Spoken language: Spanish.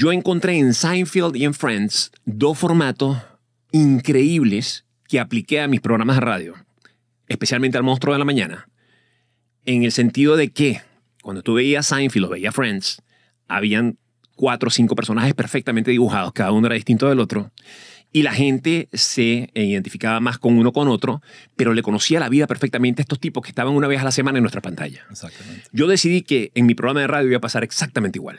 Yo encontré en Seinfeld y en Friends dos formatos increíbles que apliqué a mis programas de radio, especialmente al Monstruo de la Mañana, en el sentido de que cuando tú veías Seinfeld o veías Friends, habían cuatro o cinco personajes perfectamente dibujados, cada uno era distinto del otro, y la gente se identificaba más con uno con otro, pero le conocía la vida perfectamente a estos tipos que estaban una vez a la semana en nuestra pantalla. Yo decidí que en mi programa de radio iba a pasar exactamente igual.